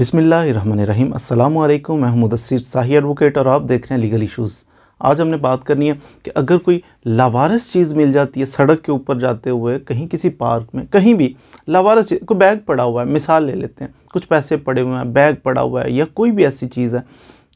बिसमीम् अल्लाम मैं मुदसर शाही एडवोकेट और आप देख रहे हैं लीगल इशूज़ आज हमने बात करनी है कि अगर कोई लावारस चीज़ मिल जाती है सड़क के ऊपर जाते हुए कहीं किसी पार्क में कहीं भी लावारस चीज़ कोई बैग पड़ा हुआ है मिसाल ले लेते हैं कुछ पैसे पड़े हुए हैं बैग पड़ा हुआ है या कोई भी ऐसी चीज़ है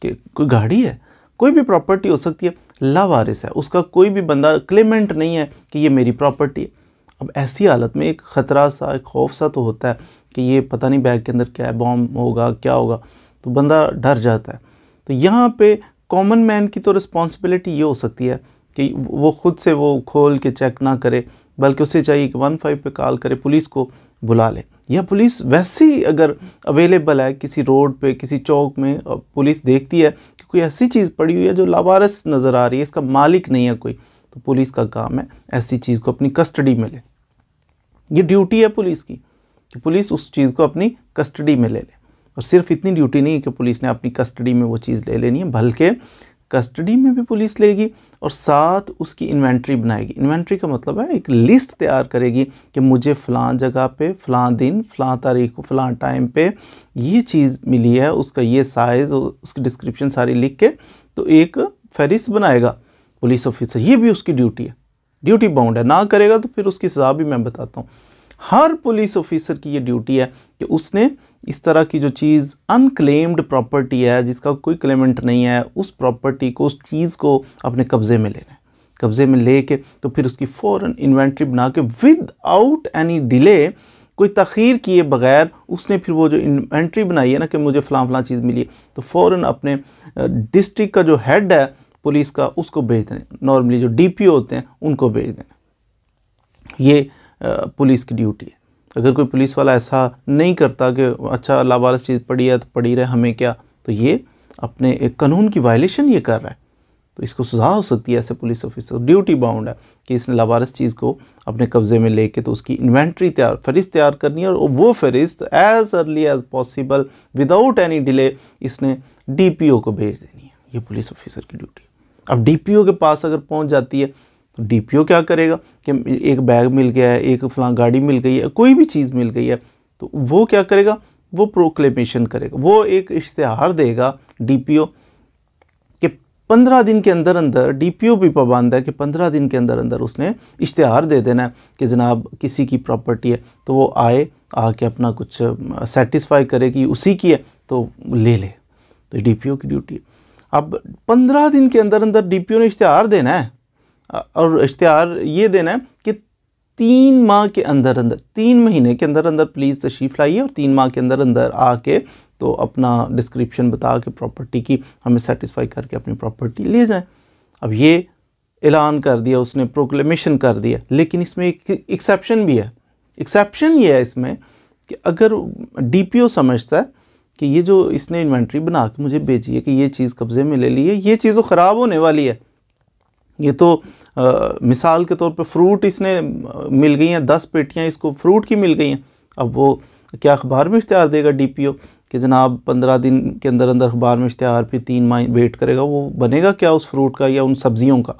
कि कोई गाड़ी है कोई भी प्रॉपर्टी हो सकती है लावारिस है उसका कोई भी बंदा क्लेमेंट नहीं है कि ये मेरी प्रॉपर्टी है अब ऐसी हालत में एक ख़तरा सा एक खौफ सा तो होता है कि ये पता नहीं बैग के अंदर क्या बॉम्ब होगा क्या होगा तो बंदा डर जाता है तो यहाँ पे कॉमन मैन की तो रिस्पॉन्सिबिलिटी ये हो सकती है कि वो ख़ुद से वो खोल के चेक ना करे बल्कि उसे चाहिए कि वन फाइव पर कॉल करे पुलिस को बुला ले या पुलिस वैसे ही अगर अवेलेबल है किसी रोड पे किसी चौक में पुलिस देखती है कि कोई ऐसी चीज़ पड़ी हुई है जो लावारस नज़र आ रही है इसका मालिक नहीं है कोई तो पुलिस का काम है ऐसी चीज़ को अपनी कस्टडी में ले ये ड्यूटी है पुलिस की कि पुलिस उस चीज़ को अपनी कस्टडी में ले ले और सिर्फ इतनी ड्यूटी नहीं है कि पुलिस ने अपनी कस्टडी में वो चीज़ ले लेनी है बल्कि कस्टडी में भी पुलिस लेगी और साथ उसकी इन्वेंट्री बनाएगी इन्वेंट्री का मतलब है एक लिस्ट तैयार करेगी कि मुझे फ़लाँ जगह पे फ़लाँ दिन फ़लाँ तारीख को फ़लाँ टाइम पे ये चीज़ मिली है उसका ये साइज़ और उसकी डिस्क्रिप्शन सारी लिख के तो एक फहरिस्त बनाएगा पुलिस ऑफिसर ये भी उसकी ड्यूटी है ड्यूटी बाउंड है ना करेगा तो फिर उसकी सज़ा भी मैं बताता हूँ हर पुलिस ऑफिसर की ये ड्यूटी है कि उसने इस तरह की जो चीज़ अनक्लेम्ड प्रॉपर्टी है जिसका कोई क्लेमेंट नहीं है उस प्रॉपर्टी को उस चीज़ को अपने कब्ज़े में लेना है कब्ज़े में ले कर तो फिर उसकी फ़ौर इन्वेंट्री बना के विद आउट एनी डिले कोई तखीर किए बगैर उसने फिर वो जो इन्वेंट्री बनाई है ना कि मुझे फ़लाँ फ़लाँ चीज़ मिली तो फ़ौर अपने डिस्ट्रिक्ट का जो हेड है पुलिस का उसको भेज दें नॉर्मली जो डीपीओ होते हैं उनको भेज दें ये पुलिस की ड्यूटी है अगर कोई पुलिस वाला ऐसा नहीं करता कि अच्छा लावारस चीज़ पड़ी है तो पड़ी रहे हमें क्या तो ये अपने एक कानून की वायलेशन ये कर रहा है तो इसको सजा हो सकती है ऐसे पुलिस ऑफिसर ड्यूटी बाउंड है कि इसने लावारस चीज़ को अपने कब्ज़े में लेके तो उसकी इन्वेंट्री तैयार फहरिस्त तैयार करनी है और वो फहरिस्त as early as possible without any delay इसने डीपीओ को भेज देनी है ये पुलिस ऑफिसर की ड्यूटी अब डीपीओ के पास अगर पहुंच जाती है तो डीपीओ क्या करेगा कि एक बैग मिल गया है एक फला गाड़ी मिल गई है कोई भी चीज़ मिल गई है तो वो क्या करेगा वो प्रोक्लेमेशन करेगा वो एक इश्तहार देगा डीपीओ कि पंद्रह दिन के अंदर अंदर डीपीओ भी पाबंद है कि पंद्रह दिन के अंदर अंदर उसने इश्तहार दे देना है कि जनाब किसी की प्रॉपर्टी है तो वो आए आके अपना कुछ सेटिस्फाई करे कि उसी की है तो ले ले तो डीपीओ की ड्यूटी है अब पंद्रह दिन के अंदर अंदर डी ने इश्तहार देना है और इश्तहार ये देना है कि तीन माह के अंदर अंदर तीन महीने के अंदर अंदर प्लीज़ तशरीफ़ लाइए और तीन माह के अंदर अंदर आके तो अपना डिस्क्रिप्शन बता के प्रॉपर्टी की हमें सेटिस्फाई करके अपनी प्रॉपर्टी ले जाएं अब ये ऐलान कर दिया उसने प्रोक्लेमेशन कर दिया लेकिन इसमें एक एक्सेप्शन भी है एक्सेप्शन ये है इसमें कि अगर डी समझता है कि ये जो इसने इन्वेंट्री बना के मुझे भेजी है कि ये चीज़ कब्ज़े में ले ली है ये चीज़ तो ख़राब होने वाली है ये तो आ, मिसाल के तौर पे फ्रूट इसने मिल गई हैं दस पेटियाँ इसको फ्रूट की मिल गई हैं अब वो क्या अखबार में इश्तहार देगा डी पी ओ कि जनाब पंद्रह दिन के अंदर अंदर अखबार में इश्तहार फिर तीन माह वेट करेगा वो बनेगा क्या उस फ्रूट का या उन सब्ज़ियों का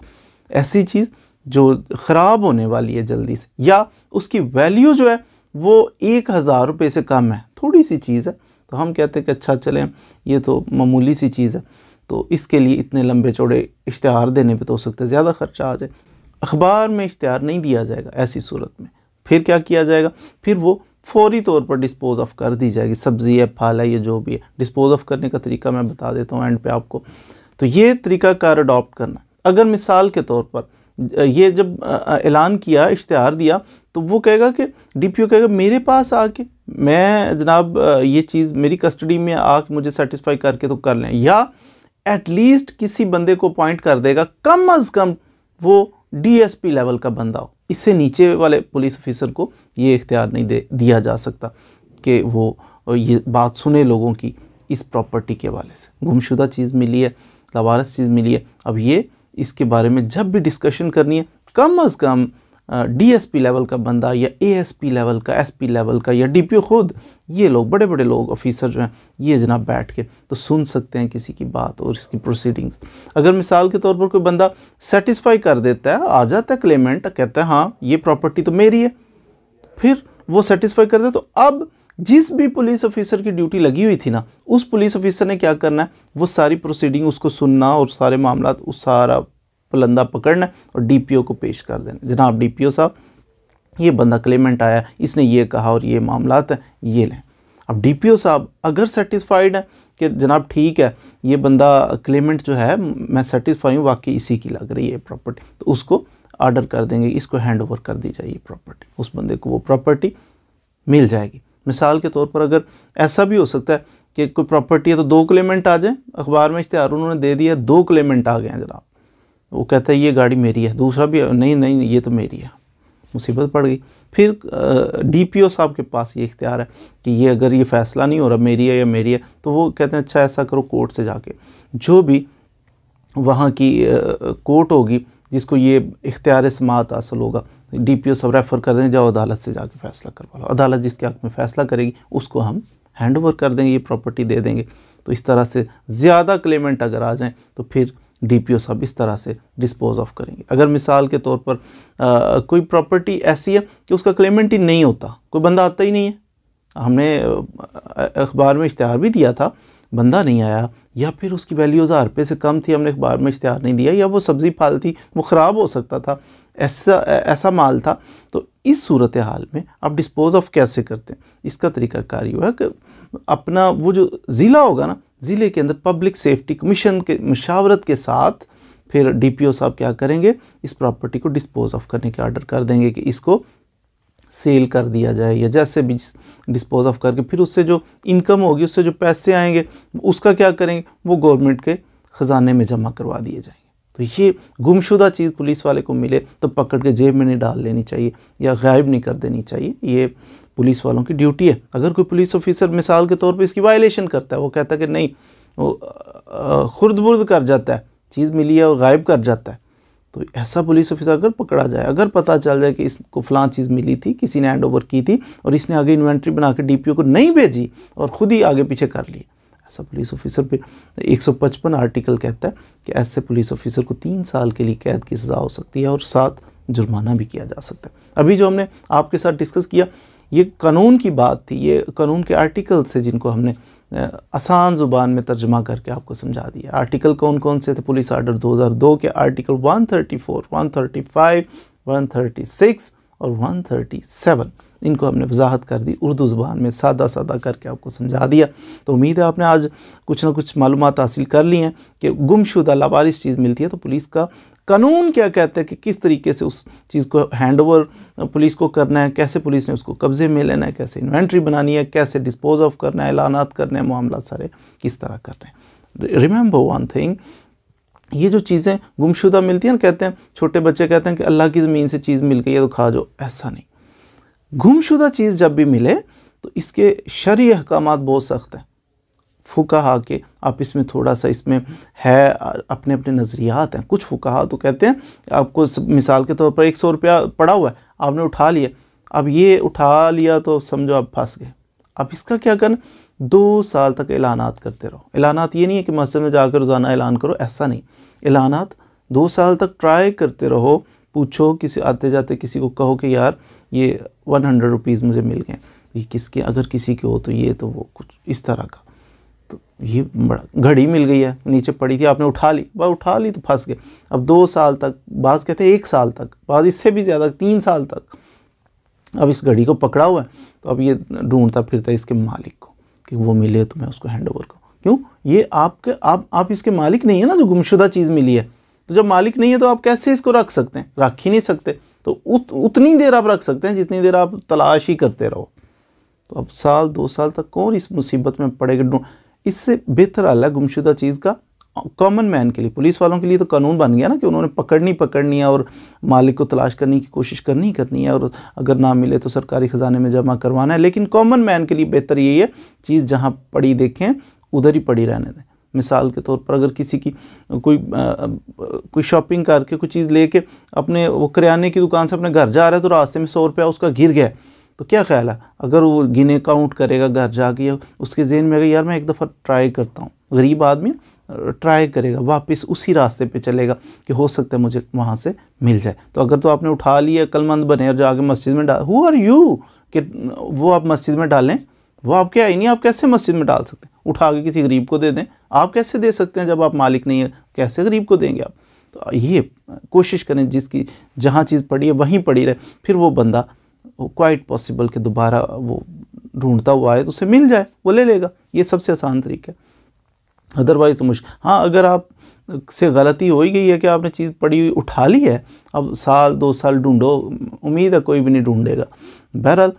ऐसी चीज़ जो ख़राब होने वाली है जल्दी से या उसकी वैल्यू जो है वो एक हज़ार रुपये से कम है थोड़ी सी चीज़ है तो हम कहते हैं कि अच्छा चलें ये तो मामूली सी चीज़ है तो इसके लिए इतने लंबे चौड़े इश्तहार देने पे तो हो सकता है ज़्यादा ख़र्चा आ जाए अखबार में इश्तहार नहीं दिया जाएगा ऐसी सूरत में फिर क्या किया जाएगा फिर वो फौरी तौर पर डिस्पोज ऑफ कर दी जाएगी सब्ज़ी है फल है या जो भी है डिस्पोज ऑफ करने का तरीका मैं बता देता हूँ एंड पे आपको तो ये तरीका कार अडॉप्ट करना अगर मिसाल के तौर पर ये जब ऐलान किया इश्तहार दिया तो वो कहेगा कि डीपीओ कहेगा मेरे पास आके मैं जनाब ये चीज़ मेरी कस्टडी में आके मुझे सेटिस्फाई करके तो कर लें या एटलीस्ट किसी बंदे को अपॉइंट कर देगा कम अज़ कम वो डीएसपी लेवल का बंदा हो इससे नीचे वाले पुलिस ऑफिसर को ये इख्तियार नहीं दे दिया जा सकता कि वो ये बात सुने लोगों की इस प्रॉपर्टी के वाले से गुमशुदा चीज़ मिली है लवारस चीज़ मिली है अब ये इसके बारे में जब भी डिस्कशन करनी है कम अज़ कम डीएसपी लेवल का बंदा या एएसपी लेवल का एसपी लेवल का या डीपीओ खुद ये लोग बड़े बड़े लोग ऑफिसर जो हैं ये जना बैठ के तो सुन सकते हैं किसी की बात और इसकी प्रोसीडिंग्स अगर मिसाल के तौर पर कोई बंदा सेटिस्फाई कर देता है आ जाता है क्लेमेंट कहता है हाँ ये प्रॉपर्टी तो मेरी है फिर वो सेटिस्फाई कर दे तो अब जिस भी पुलिस ऑफिसर की ड्यूटी लगी हुई थी ना उस पुलिस ऑफिसर ने क्या करना है वो सारी प्रोसीडिंग उसको सुनना और सारे मामला उस सारा पलंदा पकड़ना और डीपीओ को पेश कर देना जनाब डीपीओ साहब ये बंदा क्लेमेंट आया इसने ये कहा और ये मामला है ये लें अब डीपीओ साहब अगर सेटिस्फाइड हैं कि जनाब ठीक है ये बंदा क्लेमेंट जो है मैं सेटिस्फाई हूँ वाकई इसी की लग रही है प्रॉपर्टी तो उसको आर्डर कर देंगे इसको हैंड ओवर कर दी जाएगी प्रॉपर्टी उस बंदे को वो प्रॉपर्टी मिल जाएगी मिसाल के तौर पर अगर ऐसा भी हो सकता है कि कोई प्रॉपर्टी है तो दो क्लेमेंट आ जाए अखबार में इश्तहार उन्होंने दे दिया दो क्लेमेंट आ गए हैं जनाब वो कहता है ये गाड़ी मेरी है दूसरा भी नहीं नहीं ये तो मेरी है मुसीबत पड़ गई फिर डीपीओ साहब के पास ये इख्तियार है कि ये अगर ये फ़ैसला नहीं हो रहा मेरी है या मेरी है तो वो कहते हैं अच्छा ऐसा करो कोर्ट से जाके जो भी वहाँ की कोर्ट होगी जिसको ये इख्तियार समात हासिल होगा डी पी ओ सब रेफ़र कर देंगे जाओ अदालत से जाके फ़ैसला करवा लो अदालत जिसके हक में फ़ैसला करेगी उसको हम हैंड ओवर कर देंगे ये प्रॉपर्टी दे देंगे तो इस तरह से ज़्यादा क्लेमेंट अगर आ जाएँ तो फिर ओ साहब इस तरह से डिस्पोज ऑफ करेंगे अगर मिसाल के तौर पर आ, कोई प्रॉपर्टी ऐसी है कि उसका क्लेमेंट ही नहीं होता कोई बंदा आता ही नहीं है हमने अखबार में इश्तहार भी दिया था बंदा नहीं आया या फिर उसकी वैल्यू हज़ार रुपये से कम थी हमने अखबार में इश्तहार नहीं दिया या वो सब्ज़ी फाल थी वो ख़राब हो सकता था ऐसा ऐसा माल था तो इस सूरत हाल में आप डिस्पोज ऑफ कैसे करते हैं इसका तरीका कार हुआ कि अपना वो जो ज़िला होगा ना ज़िले के अंदर पब्लिक सेफ्टी कमीशन के मशावरत के साथ फिर डीपीओ साहब क्या करेंगे इस प्रॉपर्टी को डिस्पोज ऑफ करने के ऑर्डर कर देंगे कि इसको सेल कर दिया जाए या जैसे भी डिस्पोज ऑफ करके फिर उससे जो इनकम होगी उससे जो पैसे आएंगे उसका क्या करेंगे वो गवर्नमेंट के ख़जाने में जमा करवा दिए जाएंगे तो ये गुमशुदा चीज़ पुलिस वाले को मिले तो पकड़ के जेब में नहीं डाल लेनी चाहिए या गायब नहीं कर देनी चाहिए ये पुलिस वालों की ड्यूटी है अगर कोई पुलिस ऑफिसर मिसाल के तौर पे इसकी वायलेशन करता है वो कहता है कि नहीं वो खुर्द बुर्द कर जाता है चीज़ मिली है और गायब कर जाता है तो ऐसा पुलिस ऑफिसर अगर पकड़ा जाए अगर पता चल जाए कि इसको फलां चीज़ मिली थी किसी ने हैंड ओवर की थी और इसने आगे इन्वेंट्री बना के डी को नहीं भेजी और ख़ुद ही आगे पीछे कर लिया ऐसा पुलिस ऑफिसर पे 155 आर्टिकल कहता है कि ऐसे पुलिस ऑफिसर को तीन साल के लिए कैद की सज़ा हो सकती है और साथ जुर्माना भी किया जा सकता है अभी जो हमने आपके साथ डिस्कस किया ये कानून की बात थी ये कानून के आर्टिकल्स थे जिनको हमने आसान ज़ुबान में तर्जमा करके आपको समझा दिया आर्टिकल कौन कौन से थे पुलिस आर्डर 2002 के आर्टिकल 134, 135, 136 और 137 इनको हमने वजाहत कर दी उर्दू ज़बान में सादा सादा करके आपको समझा दिया तो उम्मीद है आपने आज कुछ ना कुछ मालूम हासिल कर ली हैं कि गुमशुदा लावारिस चीज़ मिलती है तो पुलिस का कानून क्या कहता है कि किस तरीके से उस चीज़ को हैंड ओवर पुलिस को करना है कैसे पुलिस ने उसको कब्ज़े में लेना है कैसे इन्वेंट्री बनानी है कैसे डिस्पोज ऑफ करना है ऐलानात करने हैं मामला सारे किस तरह करने हैं रिमेंबर वन थिंग ये जो चीज़ें गुमशुदा मिलती हैं ना कहते हैं छोटे बच्चे कहते हैं कि अल्लाह की ज़मीन से चीज़ मिल गई है तो खा जाओ ऐसा नहीं गुमशुदा चीज़ जब भी मिले तो इसके शरी अहकाम बहुत सख्त हैं फ़ुकाहा के आप इसमें थोड़ा सा इसमें है अपने अपने नज़रियात हैं कुछ फ़ुकाहा तो कहते हैं आपको मिसाल के तौर पर एक सौ रुपया पड़ा हुआ है आपने उठा लिया अब ये उठा लिया तो समझो आप फंस गए अब इसका क्या करना दो साल तक ऐलानात करते रहो ऐलानात ये नहीं है कि मस्जिद में जाकर रोज़ाना ऐलान करो ऐसा नहीं ऐलानात दो साल तक ट्राई करते रहो पूछो किसी आते जाते किसी को कहो कि यार ये वन हंड्रेड रुपीज़ मुझे मिल गए ये किसके अगर किसी के हो तो ये तो वो कुछ इस तरह का तो ये बड़ा घड़ी मिल गई है नीचे पड़ी थी आपने उठा ली बस उठा ली तो फंस गए अब दो साल तक बाज़ कहते हैं एक साल तक बाज़ इससे भी ज़्यादा तीन साल तक अब इस घड़ी को पकड़ा हुआ है तो अब ये ढूंढता फिरता है इसके मालिक को कि वो मिले तो मैं उसको हैंड ओवर करूँ क्यों ये आपके आप आप इसके मालिक नहीं है ना जो गुमशुदा चीज़ मिली है तो जब मालिक नहीं है तो आप कैसे इसको रख सकते हैं रख ही नहीं सकते तो उत, उतनी देर आप रख सकते हैं जितनी देर आप तलाश ही करते रहो तो अब साल दो साल तक कौन इस मुसीबत में पड़ेगा इससे बेहतर अलग गुमशुदा चीज़ का कॉमन मैन के लिए पुलिस वालों के लिए तो कानून बन गया ना कि उन्होंने पकड़नी पकड़नी है और मालिक को तलाश करने की कोशिश करनी ही करनी है और अगर ना मिले तो सरकारी ख़जाने में जमा करवाना है लेकिन कॉमन मैन के लिए बेहतर यही है चीज़ जहाँ पड़ी देखें उधर ही पड़ी रहने दें मिसाल के तौर पर अगर किसी की कोई आ, कोई शॉपिंग करके कोई चीज़ लेके अपने वो करियाने की दुकान से अपने घर जा रहा है तो रास्ते में सौ रुपया उसका गिर गया तो क्या ख्याल है अगर वो गिने काउंट करेगा घर जाके उसके जेहन में अगर यार मैं एक दफ़ा ट्राई करता हूँ गरीब आदमी ट्राई करेगा वापस उसी रास्ते पे चलेगा कि हो सकता है मुझे वहाँ से मिल जाए तो अगर तो आपने उठा लिया कलमंद बने और जाके मस्जिद में डाल हु आर यू कि वो आप मस्जिद में डालें वो आप क्या नहीं आप कैसे मस्जिद में डाल सकते उठा के किसी गरीब को दे दें आप कैसे दे सकते हैं जब आप मालिक नहीं हैं कैसे गरीब को देंगे आप तो ये कोशिश करें जिसकी जहाँ चीज़ पड़ी है वहीं पड़ी रहे फिर वो बंदा क्वाइट पॉसिबल के दोबारा वो ढूंढता हुआ है तो उसे मिल जाए वो ले लेगा ये सबसे आसान तरीका है अदरवाइज तो मुश्किल हाँ अगर आप से गलती हो ही गई है कि आपने चीज़ पड़ी हुई उठा ली है अब साल दो साल ढूंढो उम्मीद है कोई भी नहीं ढूंढेगा बहरहाल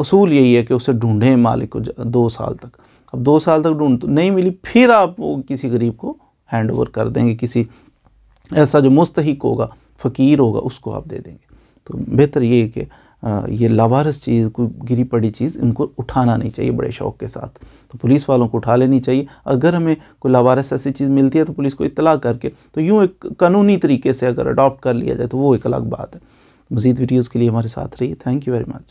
असूल यही है कि उसे ढूंढें मालिक को दो साल तक अब दो साल तक ढूंढ तो नहीं मिली फिर आप वो किसी गरीब को हैंड ओवर कर देंगे किसी ऐसा जो मुस्तक होगा फ़कीर होगा उसको आप दे देंगे तो बेहतर ये कि ये लावारस चीज़ कोई गिरी पड़ी चीज़ इनको उठाना नहीं चाहिए बड़े शौक़ के साथ तो पुलिस वालों को उठा लेनी चाहिए अगर हमें कोई लावारस ऐसी चीज़ मिलती है तो पुलिस को इतला करके तो यूँ एक कानूनी तरीके से अगर अडॉप्ट कर लिया जाए तो वो एक अलग बात है मज़ीद वीडियोज़ के लिए हमारे साथ रहिए थैंक यू वेरी मच